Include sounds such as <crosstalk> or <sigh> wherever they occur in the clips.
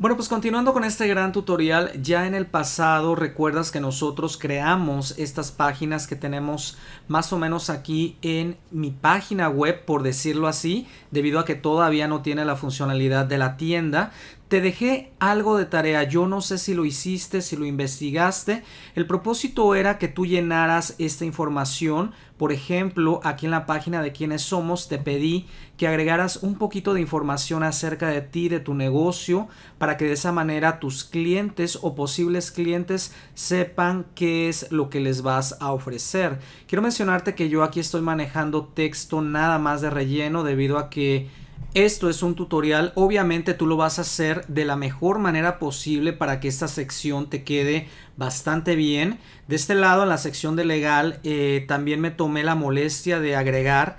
Bueno, pues continuando con este gran tutorial, ya en el pasado recuerdas que nosotros creamos estas páginas que tenemos más o menos aquí en mi página web, por decirlo así, debido a que todavía no tiene la funcionalidad de la tienda. Te dejé algo de tarea, yo no sé si lo hiciste, si lo investigaste. El propósito era que tú llenaras esta información. Por ejemplo, aquí en la página de quiénes somos te pedí que agregaras un poquito de información acerca de ti, de tu negocio, para que de esa manera tus clientes o posibles clientes sepan qué es lo que les vas a ofrecer. Quiero mencionarte que yo aquí estoy manejando texto nada más de relleno debido a que esto es un tutorial, obviamente tú lo vas a hacer de la mejor manera posible para que esta sección te quede bastante bien. De este lado, en la sección de legal, eh, también me tomé la molestia de agregar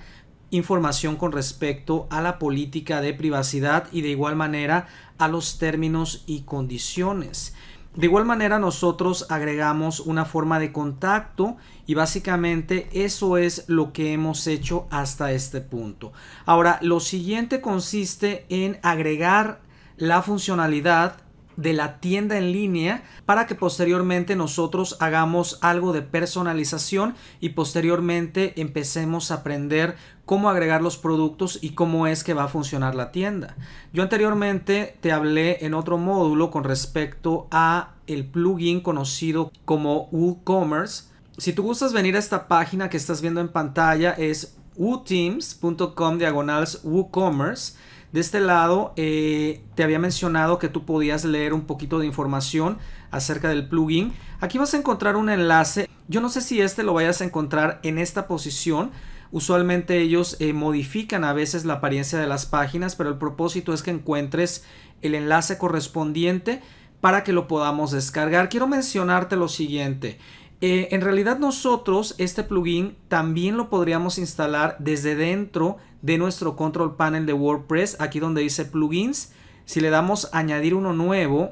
información con respecto a la política de privacidad y de igual manera a los términos y condiciones. De igual manera nosotros agregamos una forma de contacto y básicamente eso es lo que hemos hecho hasta este punto. Ahora, lo siguiente consiste en agregar la funcionalidad de la tienda en línea para que posteriormente nosotros hagamos algo de personalización y posteriormente empecemos a aprender cómo agregar los productos y cómo es que va a funcionar la tienda. Yo anteriormente te hablé en otro módulo con respecto a el plugin conocido como WooCommerce. Si tú gustas venir a esta página que estás viendo en pantalla es uteamscom diagonals WooCommerce de este lado, eh, te había mencionado que tú podías leer un poquito de información acerca del plugin. Aquí vas a encontrar un enlace. Yo no sé si este lo vayas a encontrar en esta posición. Usualmente ellos eh, modifican a veces la apariencia de las páginas, pero el propósito es que encuentres el enlace correspondiente para que lo podamos descargar. Quiero mencionarte lo siguiente. Eh, en realidad nosotros este plugin también lo podríamos instalar desde dentro de nuestro control panel de WordPress, aquí donde dice plugins. Si le damos añadir uno nuevo,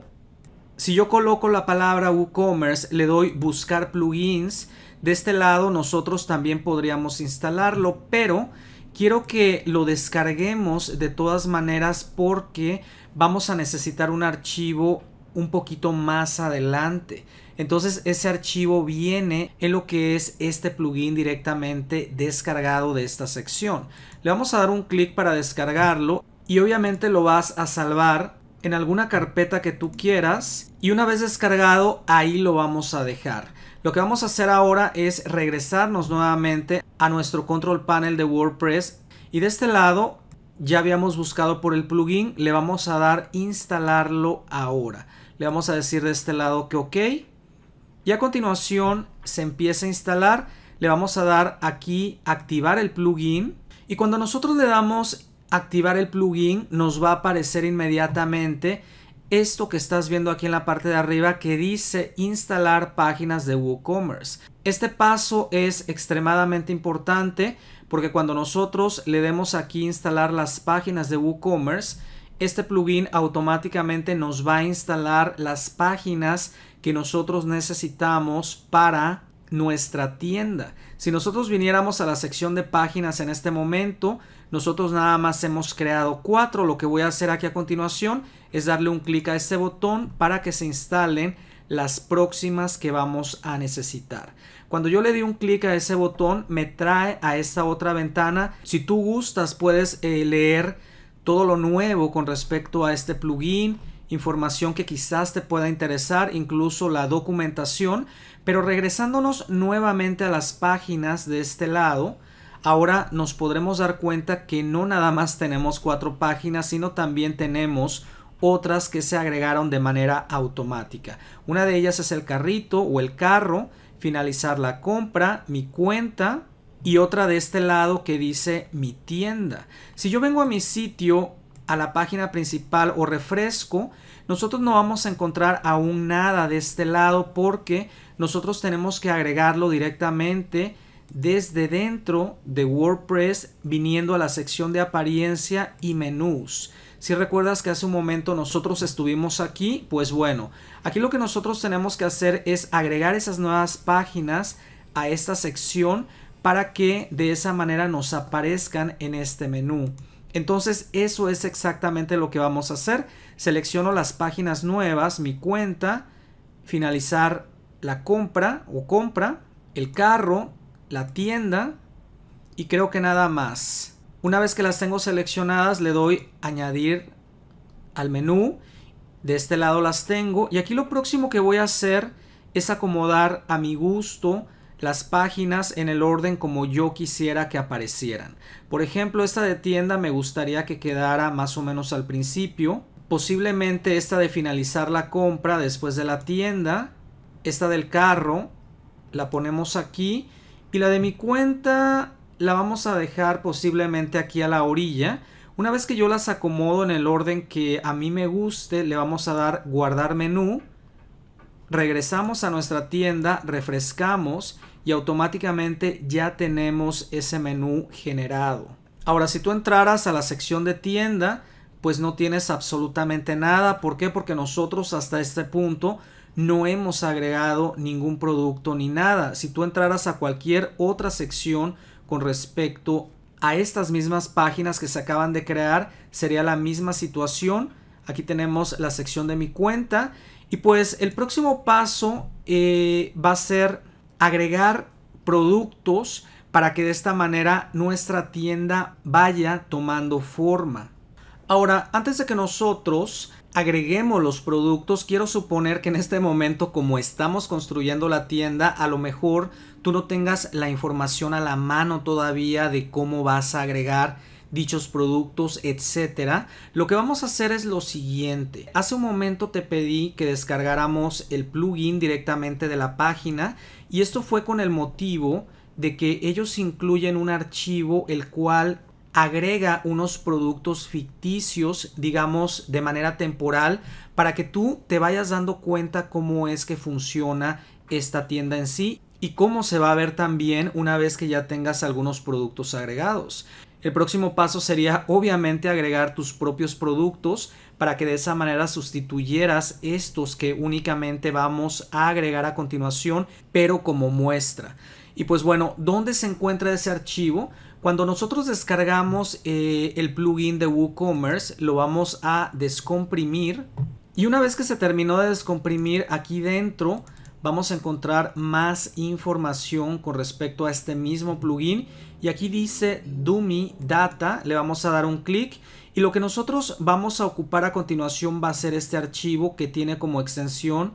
si yo coloco la palabra WooCommerce, le doy buscar plugins, de este lado nosotros también podríamos instalarlo, pero quiero que lo descarguemos de todas maneras porque vamos a necesitar un archivo un poquito más adelante. Entonces ese archivo viene en lo que es este plugin directamente descargado de esta sección. Le vamos a dar un clic para descargarlo y obviamente lo vas a salvar en alguna carpeta que tú quieras y una vez descargado ahí lo vamos a dejar. Lo que vamos a hacer ahora es regresarnos nuevamente a nuestro control panel de WordPress y de este lado ya habíamos buscado por el plugin, le vamos a dar instalarlo ahora. Le vamos a decir de este lado que ok y a continuación se empieza a instalar. Le vamos a dar aquí activar el plugin. Y cuando nosotros le damos activar el plugin, nos va a aparecer inmediatamente esto que estás viendo aquí en la parte de arriba que dice instalar páginas de WooCommerce. Este paso es extremadamente importante porque cuando nosotros le demos aquí instalar las páginas de WooCommerce, este plugin automáticamente nos va a instalar las páginas que nosotros necesitamos para nuestra tienda. Si nosotros viniéramos a la sección de páginas en este momento, nosotros nada más hemos creado cuatro. Lo que voy a hacer aquí a continuación es darle un clic a este botón para que se instalen las próximas que vamos a necesitar. Cuando yo le di un clic a ese botón, me trae a esta otra ventana. Si tú gustas, puedes eh, leer todo lo nuevo con respecto a este plugin, información que quizás te pueda interesar, incluso la documentación. Pero regresándonos nuevamente a las páginas de este lado, ahora nos podremos dar cuenta que no nada más tenemos cuatro páginas, sino también tenemos otras que se agregaron de manera automática. Una de ellas es el carrito o el carro, finalizar la compra, mi cuenta y otra de este lado que dice mi tienda. Si yo vengo a mi sitio a la página principal o refresco, nosotros no vamos a encontrar aún nada de este lado porque nosotros tenemos que agregarlo directamente desde dentro de WordPress viniendo a la sección de apariencia y menús. Si recuerdas que hace un momento nosotros estuvimos aquí, pues bueno, aquí lo que nosotros tenemos que hacer es agregar esas nuevas páginas a esta sección para que de esa manera nos aparezcan en este menú. Entonces eso es exactamente lo que vamos a hacer. Selecciono las páginas nuevas, mi cuenta, finalizar la compra o compra, el carro, la tienda y creo que nada más. Una vez que las tengo seleccionadas le doy añadir al menú. De este lado las tengo y aquí lo próximo que voy a hacer es acomodar a mi gusto las páginas en el orden como yo quisiera que aparecieran. Por ejemplo, esta de tienda me gustaría que quedara más o menos al principio. Posiblemente esta de finalizar la compra después de la tienda. Esta del carro la ponemos aquí. Y la de mi cuenta la vamos a dejar posiblemente aquí a la orilla. Una vez que yo las acomodo en el orden que a mí me guste, le vamos a dar guardar menú regresamos a nuestra tienda, refrescamos y automáticamente ya tenemos ese menú generado. Ahora, si tú entraras a la sección de tienda, pues no tienes absolutamente nada. ¿Por qué? Porque nosotros hasta este punto no hemos agregado ningún producto ni nada. Si tú entraras a cualquier otra sección con respecto a estas mismas páginas que se acaban de crear, sería la misma situación. Aquí tenemos la sección de mi cuenta y pues el próximo paso eh, va a ser agregar productos para que de esta manera nuestra tienda vaya tomando forma. Ahora, antes de que nosotros agreguemos los productos, quiero suponer que en este momento, como estamos construyendo la tienda, a lo mejor tú no tengas la información a la mano todavía de cómo vas a agregar dichos productos, etcétera, lo que vamos a hacer es lo siguiente. Hace un momento te pedí que descargáramos el plugin directamente de la página y esto fue con el motivo de que ellos incluyen un archivo el cual agrega unos productos ficticios, digamos, de manera temporal, para que tú te vayas dando cuenta cómo es que funciona esta tienda en sí y cómo se va a ver también una vez que ya tengas algunos productos agregados. El próximo paso sería obviamente agregar tus propios productos para que de esa manera sustituyeras estos que únicamente vamos a agregar a continuación, pero como muestra. Y pues bueno, ¿dónde se encuentra ese archivo? Cuando nosotros descargamos eh, el plugin de WooCommerce, lo vamos a descomprimir. Y una vez que se terminó de descomprimir, aquí dentro vamos a encontrar más información con respecto a este mismo plugin. Y aquí dice Dummy Data, le vamos a dar un clic y lo que nosotros vamos a ocupar a continuación va a ser este archivo que tiene como extensión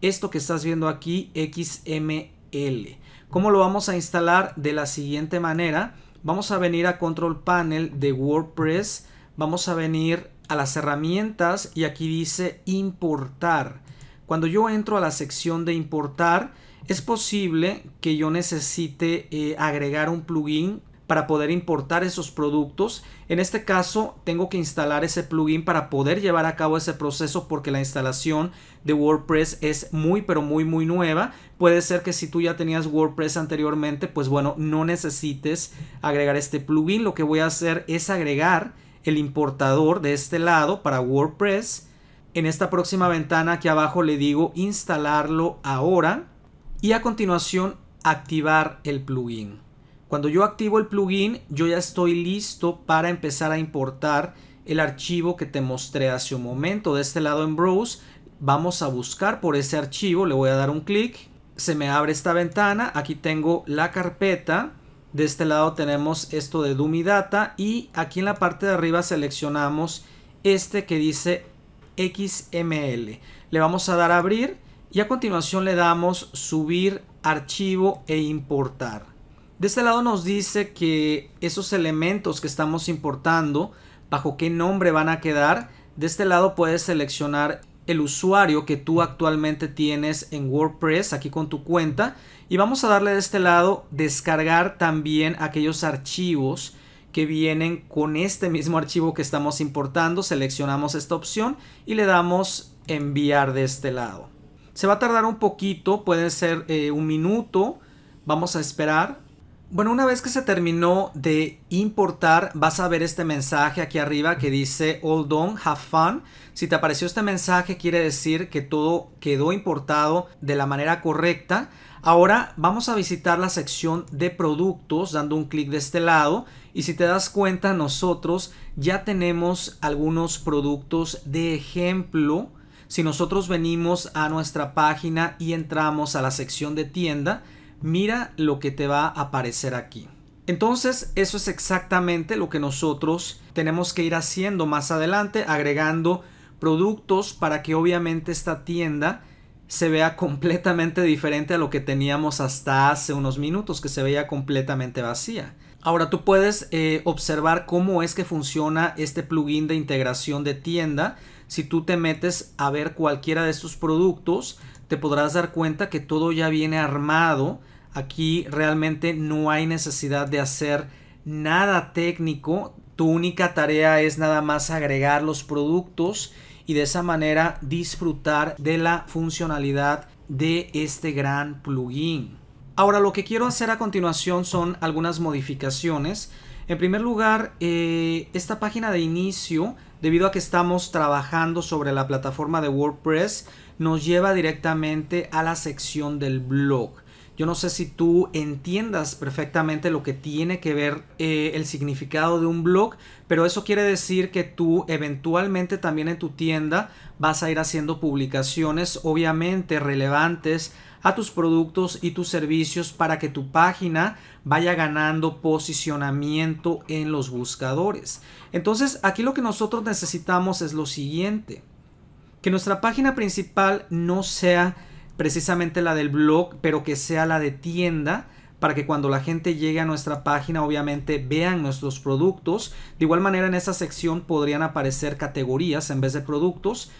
esto que estás viendo aquí XML. ¿Cómo lo vamos a instalar? De la siguiente manera, vamos a venir a Control Panel de WordPress, vamos a venir a las herramientas y aquí dice importar. Cuando yo entro a la sección de importar, es posible que yo necesite eh, agregar un plugin para poder importar esos productos. En este caso, tengo que instalar ese plugin para poder llevar a cabo ese proceso porque la instalación de WordPress es muy, pero muy, muy nueva. Puede ser que si tú ya tenías WordPress anteriormente, pues bueno, no necesites agregar este plugin. Lo que voy a hacer es agregar el importador de este lado para WordPress en esta próxima ventana aquí abajo le digo instalarlo ahora y a continuación activar el plugin. Cuando yo activo el plugin yo ya estoy listo para empezar a importar el archivo que te mostré hace un momento. De este lado en Browse vamos a buscar por ese archivo, le voy a dar un clic, se me abre esta ventana, aquí tengo la carpeta, de este lado tenemos esto de Dummy Data y aquí en la parte de arriba seleccionamos este que dice XML. Le vamos a dar a abrir y a continuación le damos subir archivo e importar. De este lado nos dice que esos elementos que estamos importando, bajo qué nombre van a quedar. De este lado puedes seleccionar el usuario que tú actualmente tienes en WordPress aquí con tu cuenta y vamos a darle de este lado descargar también aquellos archivos que vienen con este mismo archivo que estamos importando. Seleccionamos esta opción y le damos enviar de este lado. Se va a tardar un poquito, puede ser eh, un minuto. Vamos a esperar. Bueno, una vez que se terminó de importar, vas a ver este mensaje aquí arriba que dice All done, have fun. Si te apareció este mensaje, quiere decir que todo quedó importado de la manera correcta. Ahora vamos a visitar la sección de productos dando un clic de este lado y si te das cuenta, nosotros ya tenemos algunos productos de ejemplo. Si nosotros venimos a nuestra página y entramos a la sección de tienda, mira lo que te va a aparecer aquí. Entonces, eso es exactamente lo que nosotros tenemos que ir haciendo más adelante, agregando productos para que obviamente esta tienda se vea <laughs> completamente diferente a lo que teníamos hasta hace unos minutos, que se veía completamente vacía. Ahora tú puedes eh, observar cómo es que funciona este plugin de integración de tienda. Si tú te metes a ver cualquiera de estos productos, te podrás dar cuenta que todo ya viene armado. Aquí realmente no hay necesidad de hacer nada técnico. Tu única tarea es nada más agregar los productos y de esa manera disfrutar de la funcionalidad de este gran plugin. Ahora lo que quiero hacer a continuación son algunas modificaciones. En primer lugar, eh, esta página de inicio, debido a que estamos trabajando sobre la plataforma de WordPress, nos lleva directamente a la sección del blog. Yo no sé si tú entiendas perfectamente lo que tiene que ver eh, el significado de un blog, pero eso quiere decir que tú eventualmente también en tu tienda vas a ir haciendo publicaciones obviamente relevantes a tus productos y tus servicios para que tu página vaya ganando posicionamiento en los buscadores. Entonces aquí lo que nosotros necesitamos es lo siguiente. Que nuestra página principal no sea precisamente la del blog, pero que sea la de tienda para que cuando la gente llegue a nuestra página obviamente vean nuestros productos. De igual manera en esa sección podrían aparecer categorías en vez de productos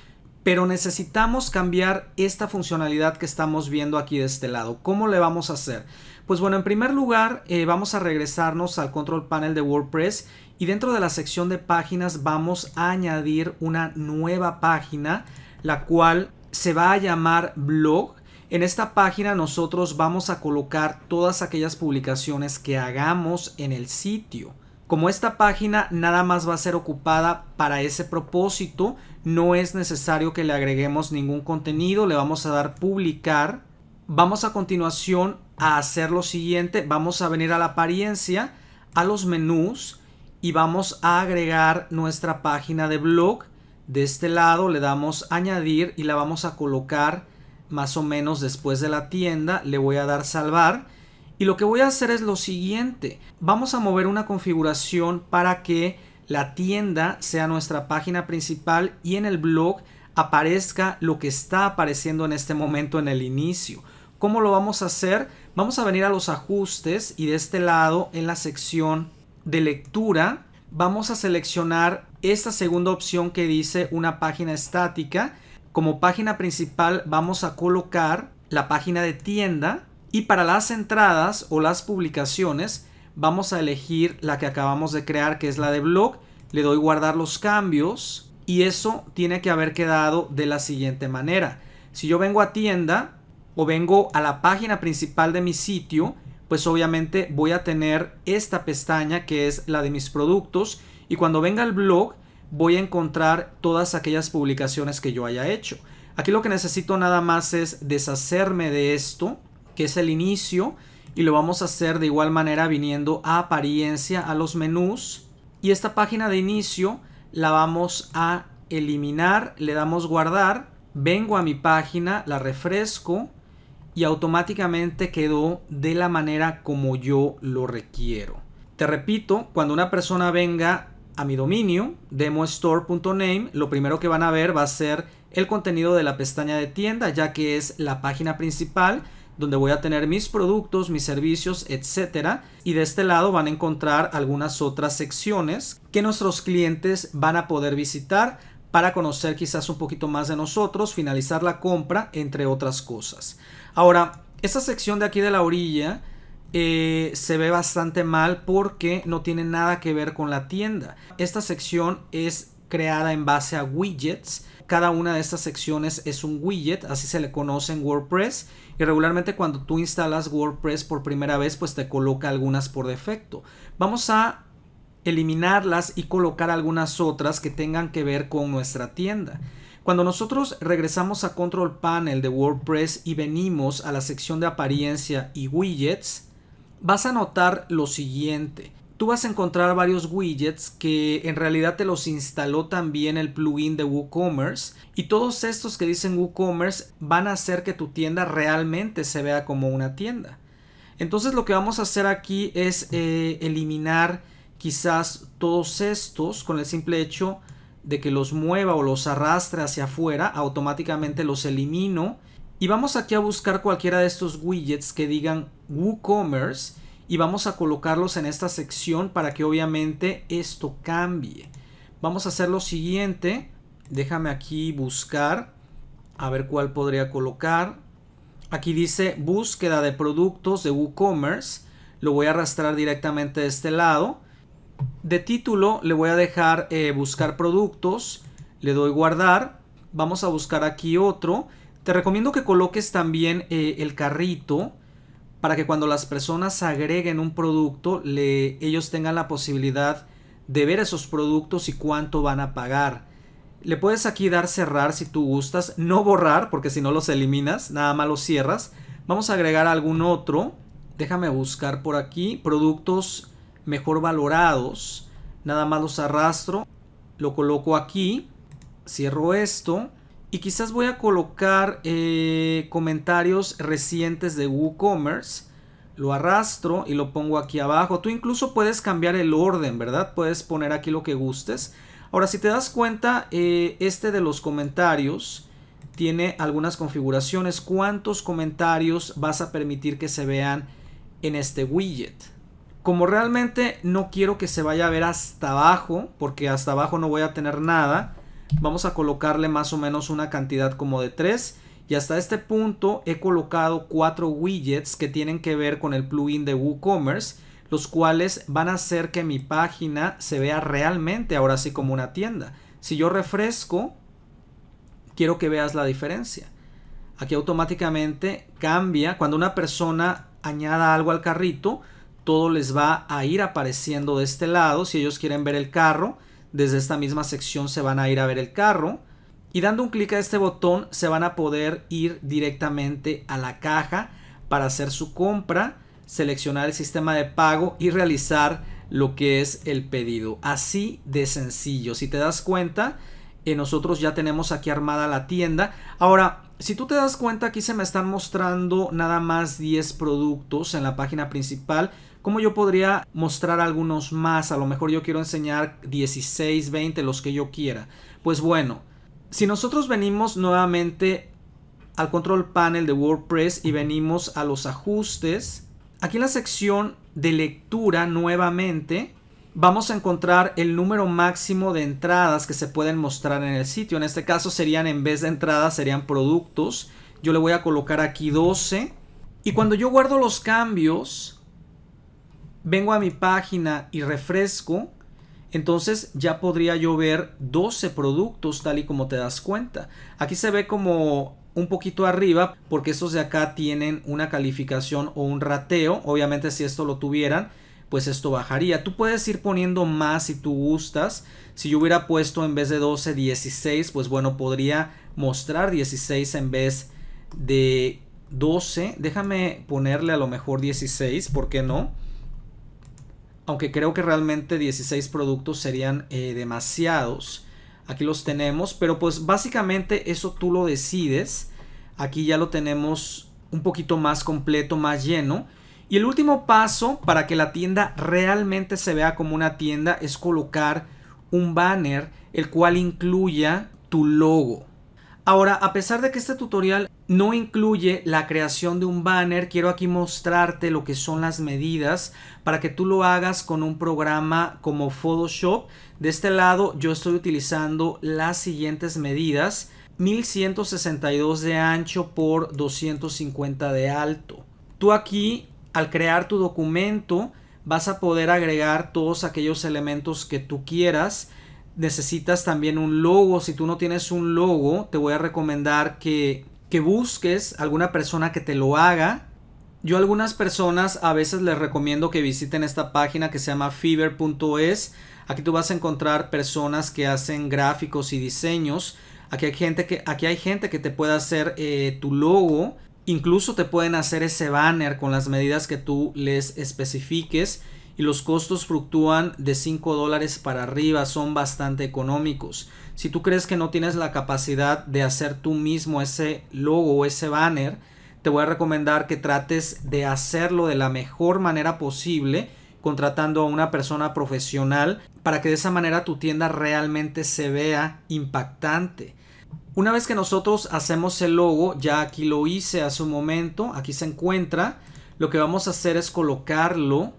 pero necesitamos cambiar esta funcionalidad que estamos viendo aquí de este lado. ¿Cómo le vamos a hacer? Pues bueno, en primer lugar eh, vamos a regresarnos al control panel de WordPress y dentro de la sección de páginas vamos a añadir una nueva página, la cual se va a llamar blog. En esta página nosotros vamos a colocar todas aquellas publicaciones que hagamos en el sitio. Como esta página nada más va a ser ocupada para ese propósito, no es necesario que le agreguemos ningún contenido, le vamos a dar publicar. Vamos a continuación a hacer lo siguiente, vamos a venir a la apariencia, a los menús y vamos a agregar nuestra página de blog. De este lado le damos añadir y la vamos a colocar más o menos después de la tienda. Le voy a dar salvar y lo que voy a hacer es lo siguiente. Vamos a mover una configuración para que la tienda sea nuestra página principal y en el blog aparezca lo que está apareciendo en este momento en el inicio. ¿Cómo lo vamos a hacer? Vamos a venir a los ajustes y de este lado en la sección de lectura vamos a seleccionar esta segunda opción que dice una página estática. Como página principal vamos a colocar la página de tienda y para las entradas o las publicaciones vamos a elegir la que acabamos de crear que es la de blog. Le doy guardar los cambios y eso tiene que haber quedado de la siguiente manera. Si yo vengo a tienda o vengo a la página principal de mi sitio, pues obviamente voy a tener esta pestaña que es la de mis productos y cuando venga al blog voy a encontrar todas aquellas publicaciones que yo haya hecho. Aquí lo que necesito nada más es deshacerme de esto que es el inicio, y lo vamos a hacer de igual manera viniendo a apariencia a los menús. Y esta página de inicio la vamos a eliminar, le damos guardar, vengo a mi página, la refresco y automáticamente quedó de la manera como yo lo requiero. Te repito, cuando una persona venga a mi dominio, demostore.name, lo primero que van a ver va a ser el contenido de la pestaña de tienda, ya que es la página principal donde voy a tener mis productos, mis servicios, etcétera. Y de este lado van a encontrar algunas otras secciones que nuestros clientes van a poder visitar para conocer quizás un poquito más de nosotros, finalizar la compra, entre otras cosas. Ahora, esta sección de aquí de la orilla eh, se ve bastante mal porque no tiene nada que ver con la tienda. Esta sección es creada en base a widgets. Cada una de estas secciones es un widget, así se le conoce en WordPress. Y regularmente cuando tú instalas WordPress por primera vez, pues te coloca algunas por defecto. Vamos a eliminarlas y colocar algunas otras que tengan que ver con nuestra tienda. Cuando nosotros regresamos a Control Panel de WordPress y venimos a la sección de apariencia y widgets, vas a notar lo siguiente tú vas a encontrar varios widgets que en realidad te los instaló también el plugin de WooCommerce y todos estos que dicen WooCommerce van a hacer que tu tienda realmente se vea como una tienda. Entonces lo que vamos a hacer aquí es eh, eliminar quizás todos estos con el simple hecho de que los mueva o los arrastre hacia afuera, automáticamente los elimino. Y vamos aquí a buscar cualquiera de estos widgets que digan WooCommerce y vamos a colocarlos en esta sección para que obviamente esto cambie. Vamos a hacer lo siguiente. Déjame aquí buscar. A ver cuál podría colocar. Aquí dice búsqueda de productos de WooCommerce. Lo voy a arrastrar directamente de este lado. De título le voy a dejar eh, buscar productos. Le doy guardar. Vamos a buscar aquí otro. Te recomiendo que coloques también eh, el carrito para que cuando las personas agreguen un producto, le, ellos tengan la posibilidad de ver esos productos y cuánto van a pagar. Le puedes aquí dar cerrar si tú gustas, no borrar porque si no los eliminas, nada más los cierras. Vamos a agregar algún otro. Déjame buscar por aquí productos mejor valorados. Nada más los arrastro, lo coloco aquí, cierro esto y quizás voy a colocar eh, comentarios recientes de WooCommerce. Lo arrastro y lo pongo aquí abajo. Tú incluso puedes cambiar el orden, ¿verdad? Puedes poner aquí lo que gustes. Ahora, si te das cuenta, eh, este de los comentarios tiene algunas configuraciones. ¿Cuántos comentarios vas a permitir que se vean en este widget? Como realmente no quiero que se vaya a ver hasta abajo, porque hasta abajo no voy a tener nada, Vamos a colocarle más o menos una cantidad como de 3. Y hasta este punto he colocado cuatro widgets que tienen que ver con el plugin de WooCommerce, los cuales van a hacer que mi página se vea realmente ahora sí como una tienda. Si yo refresco, quiero que veas la diferencia. Aquí automáticamente cambia. Cuando una persona añada algo al carrito, todo les va a ir apareciendo de este lado. Si ellos quieren ver el carro, desde esta misma sección se van a ir a ver el carro. Y dando un clic a este botón se van a poder ir directamente a la caja para hacer su compra, seleccionar el sistema de pago y realizar lo que es el pedido. Así de sencillo. Si te das cuenta, eh, nosotros ya tenemos aquí armada la tienda. Ahora, si tú te das cuenta, aquí se me están mostrando nada más 10 productos en la página principal. ¿Cómo yo podría mostrar algunos más? A lo mejor yo quiero enseñar 16, 20, los que yo quiera. Pues bueno, si nosotros venimos nuevamente al control panel de WordPress y venimos a los ajustes, aquí en la sección de lectura nuevamente vamos a encontrar el número máximo de entradas que se pueden mostrar en el sitio. En este caso serían, en vez de entradas, serían productos. Yo le voy a colocar aquí 12. Y cuando yo guardo los cambios, vengo a mi página y refresco, entonces ya podría yo ver 12 productos tal y como te das cuenta. Aquí se ve como un poquito arriba porque estos de acá tienen una calificación o un rateo. Obviamente si esto lo tuvieran, pues esto bajaría. Tú puedes ir poniendo más si tú gustas. Si yo hubiera puesto en vez de 12, 16, pues bueno, podría mostrar 16 en vez de 12. Déjame ponerle a lo mejor 16, ¿por qué no? aunque creo que realmente 16 productos serían eh, demasiados. Aquí los tenemos, pero pues básicamente eso tú lo decides. Aquí ya lo tenemos un poquito más completo, más lleno. Y el último paso para que la tienda realmente se vea como una tienda es colocar un banner el cual incluya tu logo. Ahora, a pesar de que este tutorial no incluye la creación de un banner. Quiero aquí mostrarte lo que son las medidas para que tú lo hagas con un programa como Photoshop. De este lado yo estoy utilizando las siguientes medidas. 1162 de ancho por 250 de alto. Tú aquí al crear tu documento vas a poder agregar todos aquellos elementos que tú quieras necesitas también un logo. Si tú no tienes un logo, te voy a recomendar que que busques alguna persona que te lo haga. Yo a algunas personas a veces les recomiendo que visiten esta página que se llama fever.es. Aquí tú vas a encontrar personas que hacen gráficos y diseños. Aquí hay gente que, aquí hay gente que te puede hacer eh, tu logo. Incluso te pueden hacer ese banner con las medidas que tú les especifiques. Y los costos fluctúan de 5 dólares para arriba. Son bastante económicos. Si tú crees que no tienes la capacidad de hacer tú mismo ese logo o ese banner, te voy a recomendar que trates de hacerlo de la mejor manera posible contratando a una persona profesional para que de esa manera tu tienda realmente se vea impactante. Una vez que nosotros hacemos el logo, ya aquí lo hice hace un momento, aquí se encuentra, lo que vamos a hacer es colocarlo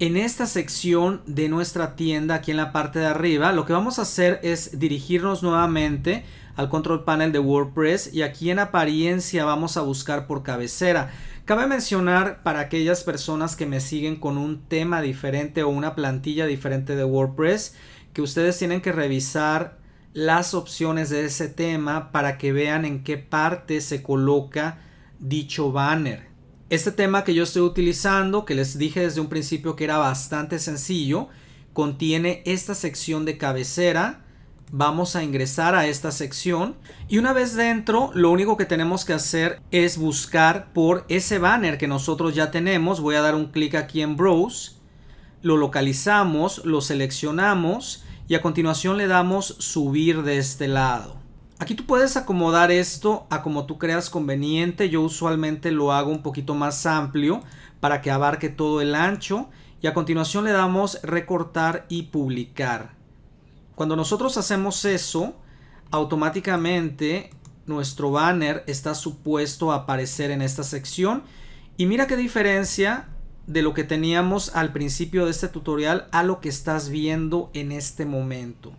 en esta sección de nuestra tienda, aquí en la parte de arriba, lo que vamos a hacer es dirigirnos nuevamente al control panel de WordPress y aquí en apariencia vamos a buscar por cabecera. Cabe mencionar para aquellas personas que me siguen con un tema diferente o una plantilla diferente de WordPress que ustedes tienen que revisar las opciones de ese tema para que vean en qué parte se coloca dicho banner. Este tema que yo estoy utilizando, que les dije desde un principio que era bastante sencillo, contiene esta sección de cabecera. Vamos a ingresar a esta sección y una vez dentro lo único que tenemos que hacer es buscar por ese banner que nosotros ya tenemos. Voy a dar un clic aquí en Browse, lo localizamos, lo seleccionamos y a continuación le damos subir de este lado. Aquí tú puedes acomodar esto a como tú creas conveniente. Yo usualmente lo hago un poquito más amplio para que abarque todo el ancho. Y a continuación le damos recortar y publicar. Cuando nosotros hacemos eso, automáticamente nuestro banner está supuesto a aparecer en esta sección. Y mira qué diferencia de lo que teníamos al principio de este tutorial a lo que estás viendo en este momento.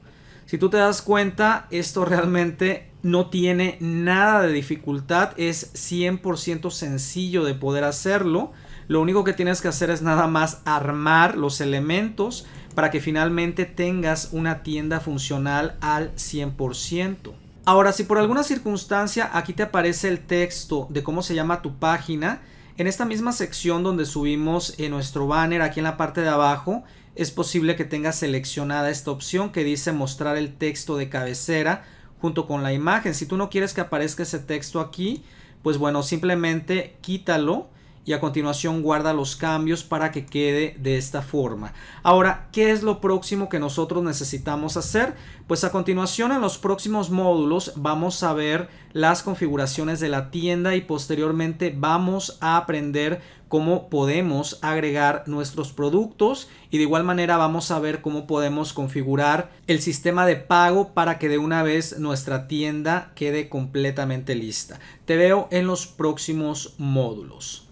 Si tú te das cuenta, esto realmente no tiene nada de dificultad, es 100% sencillo de poder hacerlo. Lo único que tienes que hacer es nada más armar los elementos para que finalmente tengas una tienda funcional al 100%. Ahora, si por alguna circunstancia aquí te aparece el texto de cómo se llama tu página, en esta misma sección donde subimos en eh, nuestro banner aquí en la parte de abajo, es posible que tengas seleccionada esta opción que dice mostrar el texto de cabecera junto con la imagen. Si tú no quieres que aparezca ese texto aquí, pues bueno, simplemente quítalo y a continuación guarda los cambios para que quede de esta forma. Ahora, ¿qué es lo próximo que nosotros necesitamos hacer? Pues a continuación en los próximos módulos vamos a ver las configuraciones de la tienda y posteriormente vamos a aprender cómo podemos agregar nuestros productos y de igual manera vamos a ver cómo podemos configurar el sistema de pago para que de una vez nuestra tienda quede completamente lista. Te veo en los próximos módulos.